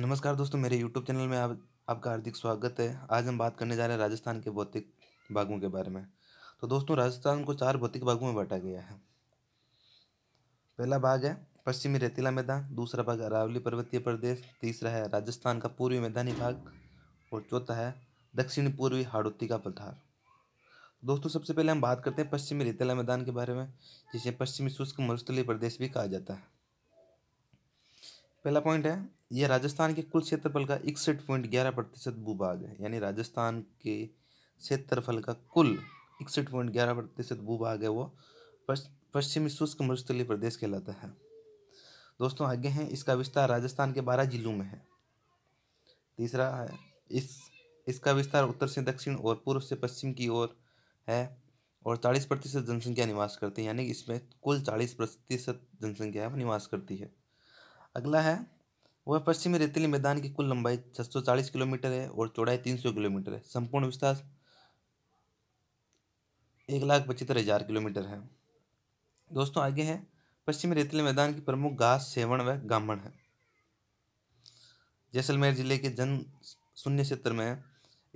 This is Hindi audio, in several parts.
नमस्कार दोस्तों मेरे YouTube चैनल में आप आपका हार्दिक स्वागत है आज हम बात करने जा रहे हैं राजस्थान के भौतिक भागों के बारे में तो दोस्तों राजस्थान को चार भौतिक भागों में बांटा गया है पहला भाग है पश्चिमी रेतीला मैदान दूसरा भाग अरावली पर्वतीय प्रदेश तीसरा है राजस्थान का पूर्वी मैदानी भाग और चौथा है दक्षिण पूर्वी हाड़ोती का पठार दोस्तों सबसे पहले हम बात करते हैं पश्चिमी रेतीला मैदान के बारे में जिसे पश्चिमी शुष्क मरुस्थली प्रदेश भी कहा जाता है पहला पॉइंट है यह राजस्थान के कुल क्षेत्रफल का इकसठ पॉइंट ग्यारह प्रतिशत भूभाग है यानी राजस्थान के क्षेत्रफल का कुल इकसठ पॉइंट ग्यारह प्रतिशत भूभाग है वो पश्चिमी शुष्क मरुस्थली प्रदेश कहलाता है दोस्तों आगे हैं इसका विस्तार राजस्थान के बारह जिलों में है तीसरा है इस इसका विस्तार उत्तर से दक्षिण और पूर्व से पश्चिम की ओर है और चालीस प्रतिशत जनसंख्या निवास करती है यानी इसमें कुल चालीस प्रतिशत जनसंख्या निवास करती है अगला है वह पश्चिमी रेतीली मैदान की कुल लंबाई 640 किलोमीटर है और चौड़ाई 300 किलोमीटर है संपूर्ण विस्तार एक लाख पचहत्तर हज़ार किलोमीटर है दोस्तों आगे है पश्चिमी रेतीले मैदान की प्रमुख घास सेवण व गामण है जैसलमेर जिले के जन शून्य क्षेत्र में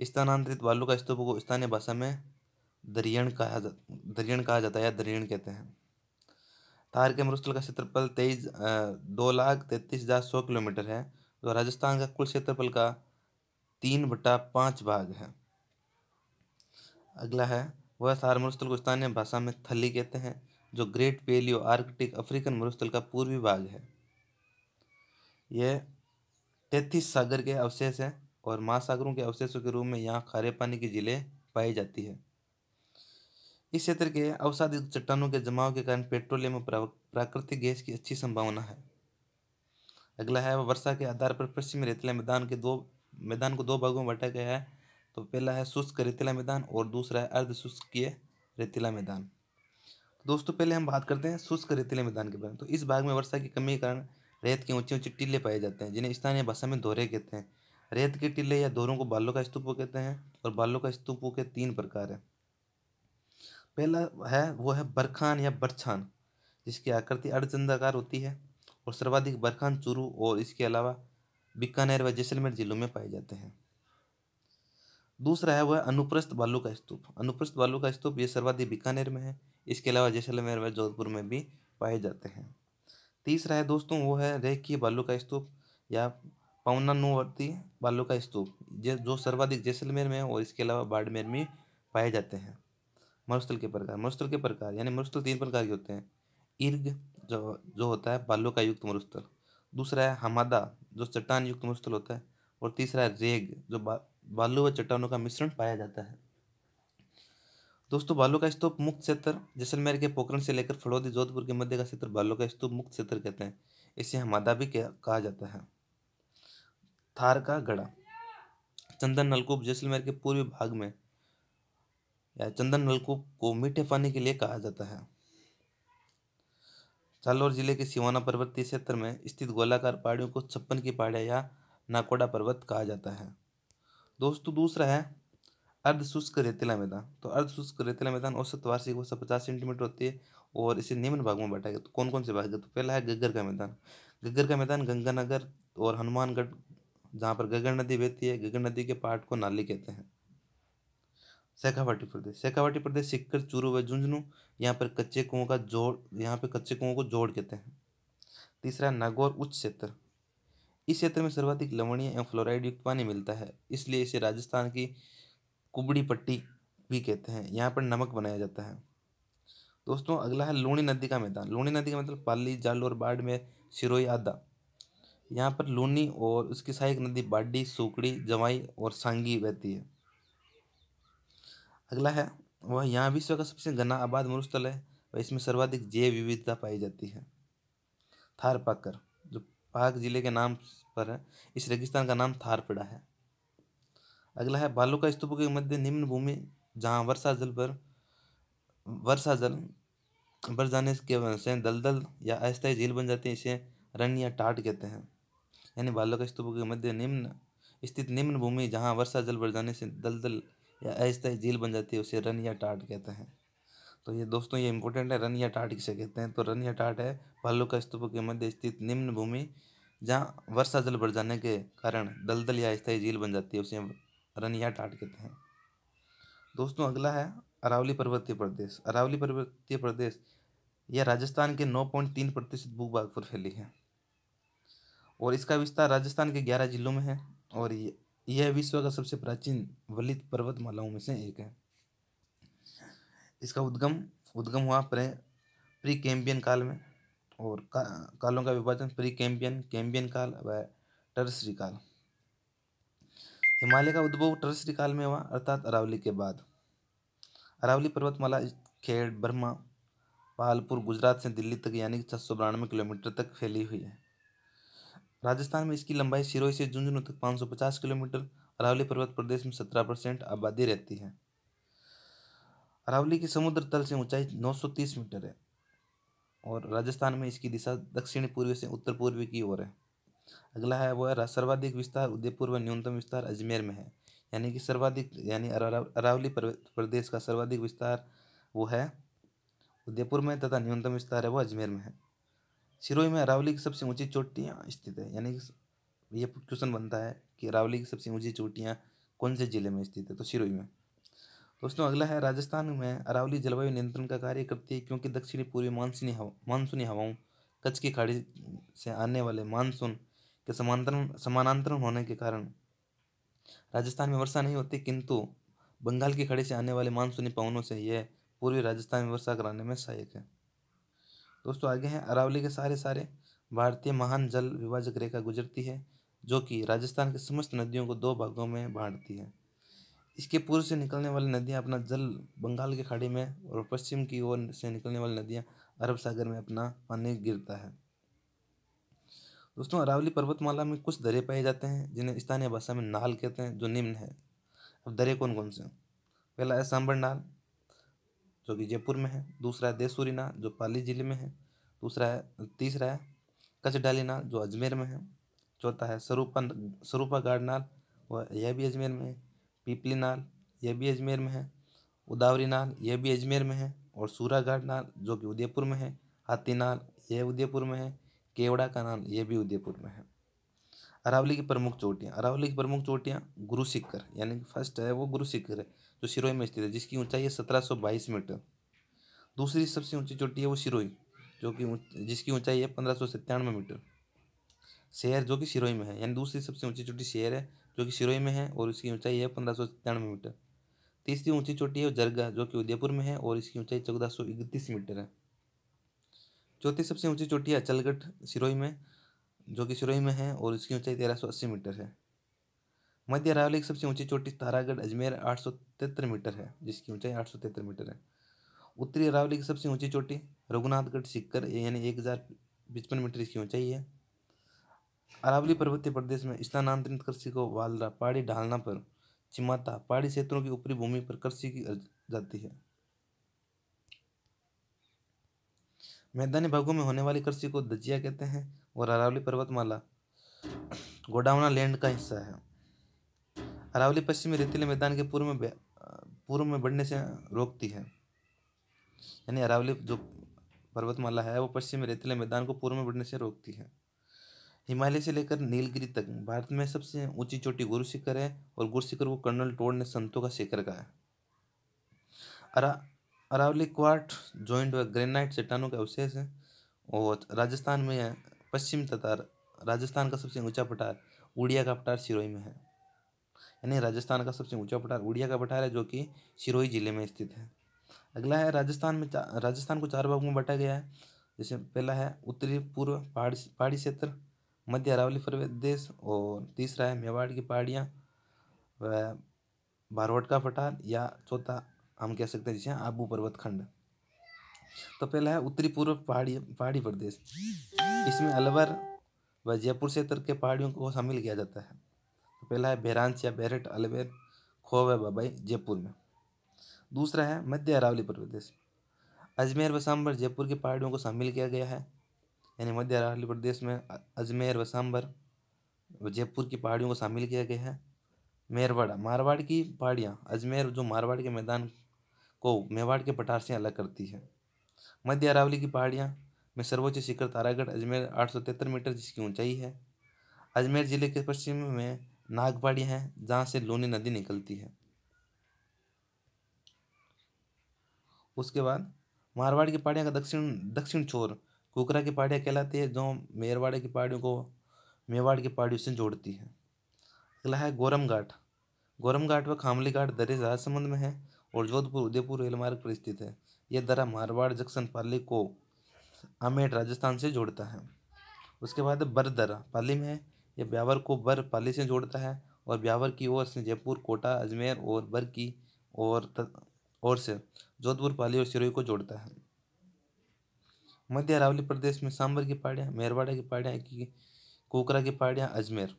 स्थानांतरित बालू का स्तूप को स्थानीय भाषा में दरियण कहा जा दरियण कहा जाता है या दरियण कहते हैं थार के मरुस्थल का क्षेत्रफल तेईस दो लाख तैंतीस हज़ार सौ किलोमीटर है तो राजस्थान का कुल क्षेत्रफल का तीन बटा पाँच भाग है अगला है वह थार मरुस्थल को स्थानीय भाषा में थली कहते हैं जो ग्रेट पेलियो आर्कटिक अफ्रीकन मरुस्थल का पूर्वी भाग है यह तैतीस सागर के अवशेष हैं और महासागरों के अवशेषों के रूप में यहाँ खारे पानी की झीलें पाई जाती है इस क्षेत्र के अवसादित चट्टानों के जमाव के कारण पेट्रोलियम और प्राकृतिक गैस की अच्छी संभावना है अगला है वर्षा के आधार पर पश्चिमी रेतला मैदान के दो मैदान को दो भागों में बांटा गया है तो पहला है शुष्क रेतीला मैदान और दूसरा है अर्ध शुष्क रेतीला मैदान तो दोस्तों पहले हम बात करते हैं शुष्क रेतीले मैदान के बारे में तो इस भाग में वर्षा की कमी के कारण रेत के ऊंचे ऊंचे टीले पाए जाते हैं जिन्हें स्थानीय भाषा में दोहरे कहते हैं रेत के टीले या दोहरों को बालों का स्तूपों कहते हैं और बालों का स्तूपों के तीन प्रकार है पहला है वो है बरखान या बरछान जिसकी आकृति अर्धचंद्राकार होती है और सर्वाधिक बरखान चूरू और इसके अलावा बीकानेर व जैसलमेर जिलों में पाए जाते हैं दूसरा है वह अनुप्रस्थ बालू का स्तूप अनुप्रस्थ बालू का स्तूप ये सर्वाधिक बीकानेर में है इसके अलावा जैसलमेर व जोधपुर में भी पाए जाते हैं तीसरा है दोस्तों वो है रेखीय बालू का स्तूप या पवनानुवर्ती बालू का स्तूप जो सर्वाधिक जैसलमेर में है और इसके अलावा बाड़मेर में पाए जाते हैं मरुस्थल के प्रकार मरुस्थल के प्रकार यानी मरुस्थल तीन प्रकार के होते हैं इर्ग जो जो होता है बालू का युक्त मरुस्थल दूसरा है हमादा जो चट्टान युक्त मरुस्थल होता है और तीसरा है रेग जो बा, बालू व चट्टानों का मिश्रण पाया जाता है दोस्तों बालू का स्तूप मुक्त क्षेत्र जैसलमेर के पोखरण से लेकर फलौदी जोधपुर के मध्य का क्षेत्र बालू का स्तूप मुक्त क्षेत्र कहते हैं इसे हमादा भी कहा जाता है थार का गढ़ा चंदन नलकूप जैसलमेर के पूर्वी भाग में या चंदन नलकूप को मीठे पानी के लिए कहा जाता है जालौर जिले के सिवाना पर्वतीय क्षेत्र में स्थित गोलाकार पहाड़ियों को छप्पन की पहाड़ियाँ या नाकोड़ा पर्वत कहा जाता है दोस्तों दूसरा है अर्धशुष्क रेतीला मैदान तो अर्धशुष्क रेतीला मैदान औसत वार्षिक औसत पचास सेंटीमीटर होती है और इसे निम्न भागों में बांटा गया तो कौन कौन से भाग है तो पहला है गग्गर का मैदान गग्गर का मैदान गंगानगर और हनुमानगढ़ जहाँ पर गगर नदी बहती है गगर नदी के पार्ट को नाली कहते हैं शेखावाटी प्रदेश शेखावाटी प्रदेश सिक्कर चूरू व झुंझुनू यहाँ पर कच्चे कुओं का जोड़ यहाँ पर कच्चे कुओं को जोड़ कहते हैं तीसरा नागौर उच्च क्षेत्र इस क्षेत्र में सर्वाधिक लवणीय एवं फ्लोराइड युक्त पानी मिलता है इसलिए इसे राजस्थान की कुबड़ी पट्टी भी कहते हैं यहाँ पर नमक बनाया जाता है दोस्तों अगला है लूणी नदी का मैदान लूणी नदी का मतलब पाली जाल और बाढ़ में सिरोही आदा यहाँ पर लूनी और उसकी सहायक नदी बाडी सूकड़ी जवाई और सांगी बहती है अगला है वह यहाँ विश्व का सबसे घना आबाद मरुस्थल है और इसमें सर्वाधिक जैव विविधता पाई जाती है थार पाकर जो पाक जिले के नाम पर है इस रेगिस्तान का नाम थार पड़ा है अगला है का स्तूप के मध्य निम्न भूमि जहाँ वर्षा जल पर वर्षा जल बढ़ जाने के से दलदल या अस्थायी झील बन जाती है इसे रन या टाट कहते हैं यानी का स्तूप के मध्य निम्न स्थित निम्न भूमि जहाँ वर्षा जल बढ़ जाने से दलदल या अस्थायी झील बन जाती है उसे रन या टाट कहते हैं तो ये दोस्तों ये इंपॉर्टेंट है रन या टाट किसे कहते हैं तो रन या टाट है का स्तूप के मध्य स्थित निम्न भूमि जहाँ वर्षा जल बढ़ जाने के कारण दलदल या अस्थाई झील बन जाती है उसे रन या टाट कहते हैं दोस्तों अगला है अरावली पर्वतीय प्रदेश अरावली पर्वतीय प्रदेश यह राजस्थान के नौ पॉइंट तीन प्रतिशत भूभाग पर फैली है और इसका विस्तार राजस्थान के ग्यारह जिलों में है और ये यह विश्व का सबसे प्राचीन वलित पर्वतमालाओं में से एक है इसका उद्गम उद्गम हुआ प्रे प्री कैम्बियन काल में और का, कालों का विभाजन प्री कैम्बियन कैम्बियन काल व टर्सरी काल हिमालय का उद्भव टर्सरी काल में हुआ अर्थात अरावली के बाद अरावली पर्वतमाला खेड़ बर्मा पालपुर गुजरात से दिल्ली तक यानी कि छः सौ बानवे किलोमीटर तक फैली हुई है राजस्थान में इसकी लंबाई सिरोही से झुंझुनू तक 550 किलोमीटर अरावली पर्वत प्रदेश में 17 परसेंट आबादी रहती है अरावली के समुद्र तल से ऊंचाई 930 मीटर है और राजस्थान में इसकी दिशा दक्षिण पूर्व से उत्तर पूर्व की ओर है अगला है वह सर्वाधिक विस्तार उदयपुर व न्यूनतम विस्तार अजमेर में है यानी कि सर्वाधिक यानी अरावली प्रदेश का सर्वाधिक विस्तार वो है उदयपुर में तथा न्यूनतम विस्तार है वो अजमेर में है सिरोही में अरावली की सबसे ऊंची चोटियाँ स्थित है यानी कि यह क्वेश्चन बनता है कि अरावली की सबसे ऊंची चोटियाँ कौन से जिले में स्थित है तो सिरोही में दोस्तों अगला है राजस्थान में अरावली जलवायु नियंत्रण का कार्य करती है क्योंकि दक्षिणी पूर्वी मानसूनी हवा मानसूनी हवाओं कच्छ की खाड़ी से आने वाले मानसून के समांतर समानांतरण होने के कारण राजस्थान में वर्षा नहीं होती किंतु बंगाल की खाड़ी से आने वाले मानसूनी पवनों से यह पूर्वी राजस्थान में वर्षा कराने में सहायक है दोस्तों आगे हैं अरावली के सारे सारे भारतीय महान जल विभाजक रेखा गुजरती है जो कि राजस्थान के समस्त नदियों को दो भागों में बांटती है इसके पूर्व से निकलने वाली नदियाँ अपना जल बंगाल की खाड़ी में और पश्चिम की ओर से निकलने वाली नदियाँ अरब सागर में अपना पानी गिरता है दोस्तों अरावली पर्वतमाला में कुछ दरे पाए जाते हैं जिन्हें स्थानीय भाषा में नाल कहते हैं जो निम्न है अब दरे कौन कौन से पहला है सांबर नाल जो कि जयपुर में है दूसरा है देसूरीना जो पाली जिले में है दूसरा है तीसरा है कचडालीनाल जो अजमेर में है चौथा है सरूपा सरूपा गार्ड नाल वह यह भी अजमेर में है पीपली नाल यह भी अजमेर में है उदावरी नाल यह भी अजमेर में है और सूरागढ़ नाल जो कि उदयपुर में है हाथी नाल यह उदयपुर में है केवड़ा का नाल यह भी उदयपुर में है अरावली की प्रमुख चोटियाँ अरावली की प्रमुख चोटियाँ गुरु सिक्कर यानी कि फर्स्ट है वो गुरु सिक्कर है जो सिरोही में स्थित है जिसकी ऊंचाई है सत्रह सौ बाईस मीटर दूसरी सबसे ऊंची चोटी है वो सिरोही जो कि जिसकी ऊंचाई है पंद्रह सौ सत्तानवे मीटर शहर जो कि सिरोही में है यानी दूसरी सबसे ऊंची चोटी शहर है जो कि सिरोही में है और इसकी ऊंचाई है पंद्रह सौ सत्तानवे मीटर तीसरी ऊंची चोटी है जरगा जो कि उदयपुर में है और इसकी ऊंचाई चौदह सौ इकतीस मीटर है चौथी सबसे ऊंची चोटी है अचलगढ़ सिरोही में जो कि सिरोही में है और इसकी ऊंचाई तेरह सौ अस्सी मीटर है मध्य अरावली की सबसे ऊंची चोटी तारागढ़ अजमेर आठ मीटर है जिसकी ऊंचाई आठ मीटर है उत्तरी अरावली की सबसे ऊंची चोटी रघुनाथगढ़ सिक्कर यानी एक हज़ार पचपन मीटर इसकी ऊंचाई है अरावली पर्वतीय प्रदेश में स्थानांतरित कृषि को वालरा पहाड़ी ढालना पर चिमाता पहाड़ी क्षेत्रों की ऊपरी भूमि पर कृषि की जाती है मैदानी भागों में होने वाली कृषि को दजिया कहते हैं और अरावली पर्वतमाला गोडावना लैंड का हिस्सा है अरावली पश्चिमी रेतीले मैदान के पूर्व में पूर्व में बढ़ने से रोकती है यानी अरावली जो पर्वतमाला है वो पश्चिमी रेतीले मैदान को पूर्व में बढ़ने से रोकती है हिमालय से लेकर नीलगिरी तक भारत में सबसे ऊंची चोटी गुरु शिखर है और गुरु शिखर को कर्नल टोड ने संतों का शिखर कहा है अरा अरावली क्वार्ट जॉइंट व ग्रेनाइट चट्टानों के अवशेष हैं और राजस्थान में है पश्चिम तथा राजस्थान का सबसे ऊंचा पठार उड़िया का पठार सिरोही में है यानी राजस्थान का सबसे ऊंचा पठार उड़िया का पठार है जो कि सिरोही जिले में स्थित है अगला है राजस्थान में राजस्थान को चार भागों में बांटा गया है जैसे पहला है उत्तरी पूर्व पहाड़ी पहाड़ी क्षेत्र मध्य अरावली प्रदेश और तीसरा है मेवाड़ की पहाड़ियाँ व भारवट का पठार या चौथा हम कह सकते हैं जिसे आबू पर्वत खंड तो पहला है उत्तरी पूर्व पहाड़ी पहाड़ी प्रदेश इसमें अलवर व जयपुर क्षेत्र के पहाड़ियों को शामिल किया जाता है पहला है बहरांच या बैरट अलवेर खोव है जयपुर में दूसरा है मध्य अरावली प्रदेश अजमेर व सांबर जयपुर की पहाड़ियों को शामिल किया गया है यानी मध्य अरावली प्रदेश में अजमेर व सांबर जयपुर की पहाड़ियों को शामिल किया गया है मेरवाड़ा मारवाड़ की पहाड़ियाँ अजमेर जो मारवाड़ के मैदान को मेवाड़ के पठार से अलग करती है मध्य अरावली की पहाड़ियाँ में सर्वोच्च शिखर तारागढ़ अजमेर आठ मीटर जिसकी ऊंचाई है अजमेर जिले के पश्चिम में नागपाड़ी है जहाँ से लोनी नदी निकलती है उसके बाद मारवाड़ की पहाड़ियाँ का दक्षिण दक्षिण छोर कुकरा की पहाड़ियाँ कहलाती है जो मेरवाड़े की पहाड़ियों को मेवाड़ की पहाड़ियों से जोड़ती है अगला है गोरम घाट गोरम घाट व खामली घाट दर्रे राजसमंद में है और जोधपुर उदयपुर रेलमार्ग पर स्थित है यह दरा मारवाड़ जंक्शन पाली को आमेट राजस्थान से जोड़ता है उसके बाद बरदरा पाली में है यह ब्यावर को बर पाली से जोड़ता है और ब्यावर की ओर से जयपुर कोटा अजमेर और बर की ओर और से जोधपुर पाली और सिरोही को जोड़ता है मध्य अरावली प्रदेश में सांबर की पहाड़ियाँ मेरवाड़ा की पहाड़ियाँ की कोकरा की पहाड़ियाँ अजमेर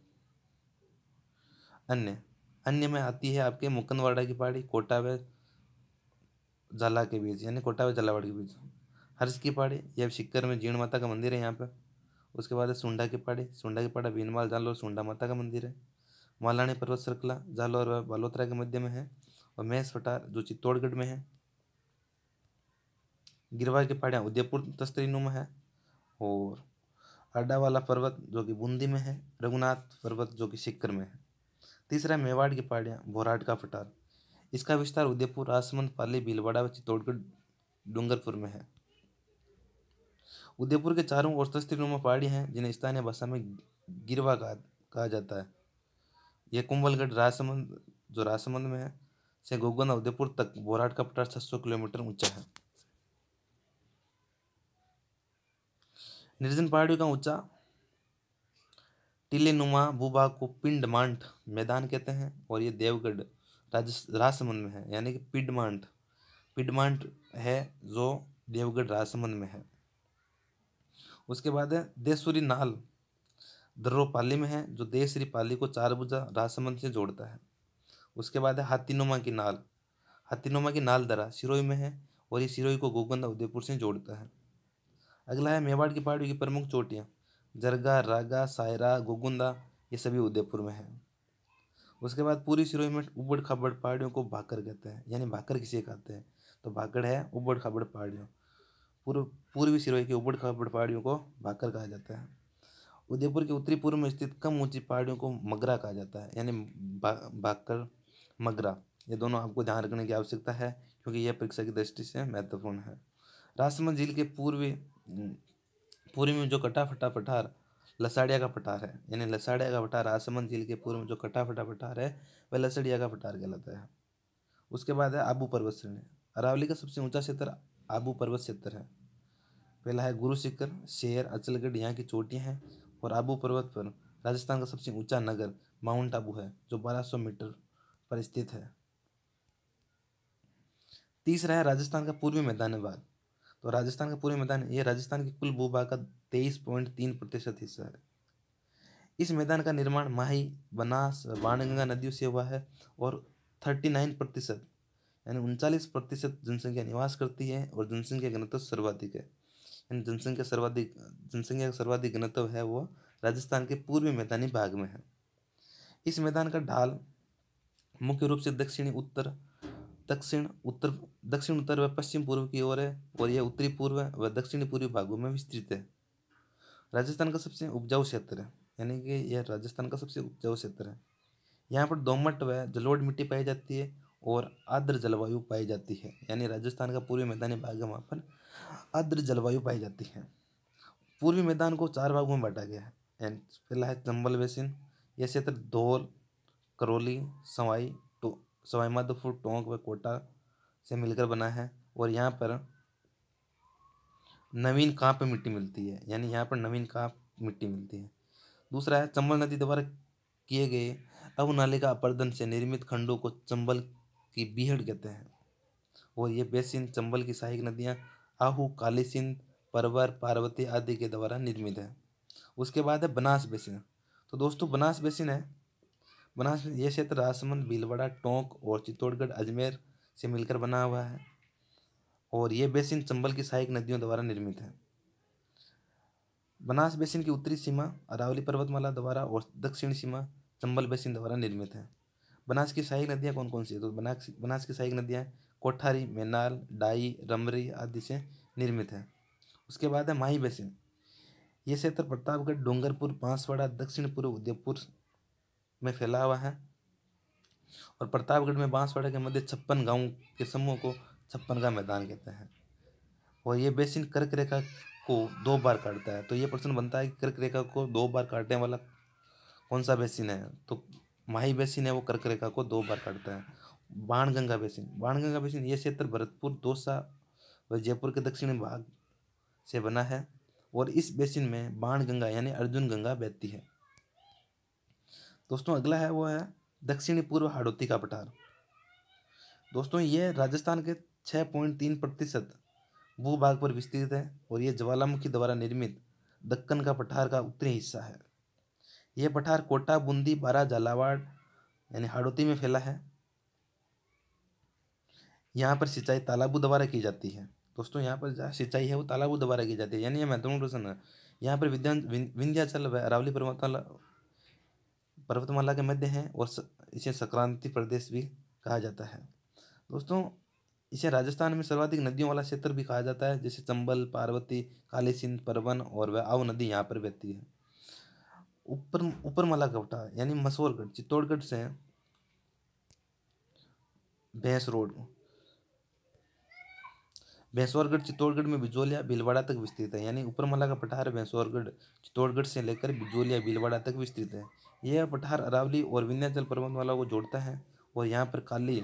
अन्य अन्य में आती है आपके मुकंदवाड़ा की पहाड़ी कोटा व झाला के बीच यानी कोटा व झालावाड़ के बीच हर्ष की पहाड़ी यह शिक्कर में जीण माता का मंदिर है यहाँ पर उसके बाद है सुंडा की पहाड़ी सुंडा की पहाड़ भीनमाल जालोर सुंडा माता का मंदिर है मालानी पर्वत सरकला जालोर बालोतरा के मध्य में है और मैस फटार जो चित्तौड़गढ़ में है गिरवा की पहाड़ियाँ उदयपुर तस्तरी नुमा है और अड्डा वाला पर्वत जो कि बूंदी में है रघुनाथ पर्वत जो कि शिक्कर में है तीसरा मेवाड़ की पहाड़ियाँ भोराट का फटार इसका विस्तार उदयपुर आसमंद पाली भीलवाड़ा व चित्तौड़गढ़ डूंगरपुर में है उदयपुर के चारों ओर नुमा पहाड़ी हैं जिन्हें स्थानीय भाषा में गिरवा कहा कहा जाता है यह कुंभलगढ़ राजसमंद जो राजसमंद में है से गोगना उदयपुर तक बोराट का पटार छह सौ किलोमीटर ऊंचा है निर्जन पहाड़ियों का ऊंचा टीले नुमा भूभाग को पिंडमांट मैदान कहते हैं और ये देवगढ़ राजसमंद में है यानी कि पिडमांट पिडमांट है जो देवगढ़ राजसमंद में है उसके बाद है देसुरी नाल पाली में है जो देसरी पाली को चार बुजा राजसमंद से जोड़ता है उसके बाद है हाथीनुमा की नाल हाथीनुमा की नाल दरा सिरोई में है और ये सिरोई को गोगंदा उदयपुर से जोड़ता है अगला है मेवाड़ की पहाड़ियों की प्रमुख चोटियाँ जरगा रागा सायरा गोगुंदा ये सभी उदयपुर में है उसके बाद पूरी सिरोही में उबड़ खाबड़ पहाड़ियों को भाकर कहते हैं यानी भाकर किसे कहते हैं तो भाकर है उबड़ खाबड़ पहाड़ियों पूर्व पूर्वी सिरोही के उबड़ खबड़ पहाड़ियों को भाकर कहा जाता है उदयपुर के उत्तरी पूर्व में स्थित कम ऊंची पहाड़ियों को मगरा कहा जाता है यानी भा, भाकर मगरा ये दोनों आपको ध्यान रखने की आवश्यकता है क्योंकि यह परीक्षा की दृष्टि से महत्वपूर्ण है राजसमंद झील के पूर्वी पूर्व में जो कटाफटा पठार लसाड़िया का पठार है यानी लसाड़िया का पठार राजसमंद झील के पूर्व में जो कटाफटा पठार है वह लसड़िया का पठार कहलाता है उसके बाद है आबू पर्वत श्रेणी अरावली का सबसे ऊंचा क्षेत्र आबू पर्वत क्षेत्र है पहला है गुरु शिखर शेर अचलगढ़ यहाँ की चोटियाँ हैं और आबू पर्वत पर राजस्थान का सबसे ऊंचा नगर माउंट आबू है जो 1200 मीटर पर स्थित है तीसरा है राजस्थान का पूर्वी मैदान भाग तो राजस्थान का पूर्वी मैदान ये राजस्थान के कुल भूभाग का तेईस पॉइंट तीन प्रतिशत हिस्सा है इस मैदान का निर्माण माही बनास बाणगंगा नदियों से हुआ है और थर्टी नाइन प्रतिशत यानी उनचालीस प्रतिशत जनसंख्या निवास करती है और जनसंख्या घनत्व सर्वाधिक है एंड जनसंख्या सर्वाधिक जनसंख्या का सर्वाधिक घनत्व है वह राजस्थान के पूर्वी मैदानी भाग में है इस मैदान का ढाल मुख्य रूप से दक्षिणी उत्तर दक्षिण उत्तर दक्षिण उत्तर व पश्चिम पूर्व की ओर है और यह उत्तरी पूर्व व दक्षिणी पूर्वी भागों में विस्तृत है राजस्थान का सबसे उपजाऊ क्षेत्र है यानी कि यह राजस्थान का सबसे उपजाऊ क्षेत्र है यहाँ पर दोमट व जलोढ़ मिट्टी पाई जाती है और आर्द्र जलवायु पाई जाती है यानी राजस्थान का पूर्वी मैदानी भाग है वहाँ पर आर्द्र जलवायु पाई जाती है पूर्वी मैदान को चार भागों में बांटा गया है एंड पहला है चंबल बेसिन यह क्षेत्र धौल करौली सवाई टो सवाई माधोपुर टोंक व कोटा से मिलकर बना है और यहाँ पर नवीन कांप मिट्टी मिलती है यानी यहाँ पर नवीन कांप मिट्टी मिलती है दूसरा है चंबल नदी द्वारा किए गए अब नाले का अपर्दन से निर्मित खंडों को चंबल की बीहड़ कहते हैं और ये बेसिन चंबल की सहायक नदियाँ आहू काली सिंध परवर पार्वती आदि के द्वारा निर्मित है उसके बाद है बनास बेसिन तो दोस्तों बनास बेसिन है बनास ये क्षेत्र राजसमंद भीलवाड़ा टोंक और चित्तौड़गढ़ अजमेर से मिलकर बना हुआ है और ये बेसिन चंबल की सहायक नदियों द्वारा निर्मित है बनास बेसिन की उत्तरी सीमा अरावली पर्वतमाला द्वारा और दक्षिण सीमा चंबल बेसिन द्वारा निर्मित है बनास की सहायक नदियाँ कौन कौन सी है तो बनास बनास की सहायक नदियाँ कोठारी मेनाल डाई रमरी आदि से निर्मित है उसके बाद है माही बेसिन ये क्षेत्र प्रतापगढ़ डूंगरपुर बांसवाड़ा दक्षिण पूर्व उदयपुर में फैला हुआ है और प्रतापगढ़ में बांसवाड़ा के मध्य छप्पन गाँव के समूह को छप्पन का मैदान कहते हैं और ये बेसिन कर्क रेखा को दो बार काटता है तो ये प्रश्न बनता है कि कर्क रेखा को दो बार काटने वाला कौन सा बेसिन है तो माही बेसिन है वो कर्क रेखा को दो बार काटता है बाणगंगा बेसिन बाणगंगा बेसिन यह क्षेत्र भरतपुर दोसा व जयपुर के दक्षिणी भाग से बना है और इस बेसिन में बाणगंगा यानी अर्जुन गंगा बहती है दोस्तों अगला है वो है दक्षिणी पूर्व हाड़ौती का पठार दोस्तों ये राजस्थान के छः पॉइंट तीन प्रतिशत भूभाग पर विस्तृत है और यह ज्वालामुखी द्वारा निर्मित दक्कन का पठार का उत्तरी हिस्सा है यह पठार कोटा बूंदी बारा झालावाड़ यानी हाड़ौती में फैला है यहाँ पर सिंचाई तालाबों द्वारा की जाती है दोस्तों यहाँ पर सिंचाई है वो तालाबों द्वारा की जाती है यानी महत्वपूर्ण प्रश्न है यहाँ पर विंध्याचल अरावली पर्वतमाला पर्वतमाला के मध्य है और इसे संक्रांति प्रदेश भी कहा जाता है दोस्तों इसे राजस्थान में सर्वाधिक नदियों वाला क्षेत्र भी कहा जाता है जैसे चंबल पार्वती काली सिंध परवन और वह आव नदी यहाँ पर बहती है ऊपर ऊपरमाला कवटा यानी मसौरगढ़ चित्तौड़गढ़ से भैंस रोड भैंसौरगढ़ चित्तौड़गढ़ में बिजोलिया बिलवाड़ा तक विस्तृत है यानी ऊपरमला का पठार भैंसौरगढ़ चित्तौड़गढ़ से लेकर बिजोलिया बिलवाड़ा तक विस्तृत है यह पठार अरावली और विंध्याचल पर्वतमाला को जोड़ता है और यहाँ पर काली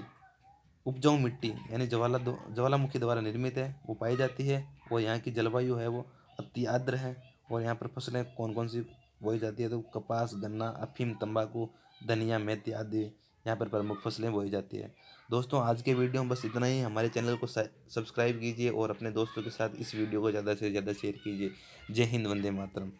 उपजाऊ मिट्टी यानी ज्वाला ज्वालामुखी द्वारा निर्मित है वो पाई जाती है और यहाँ की जलवायु है वो अति आद्र है और यहाँ पर फसलें कौन कौन सी बोई जाती है तो कपास गन्ना अफीम तंबाकू धनिया मेथी आदि यहाँ पर प्रमुख फसलें बोई जाती है दोस्तों आज के वीडियो में बस इतना ही हमारे चैनल को सब्सक्राइब कीजिए और अपने दोस्तों के साथ इस वीडियो को ज़्यादा से ज़्यादा शेयर कीजिए जय हिंद वंदे मातरम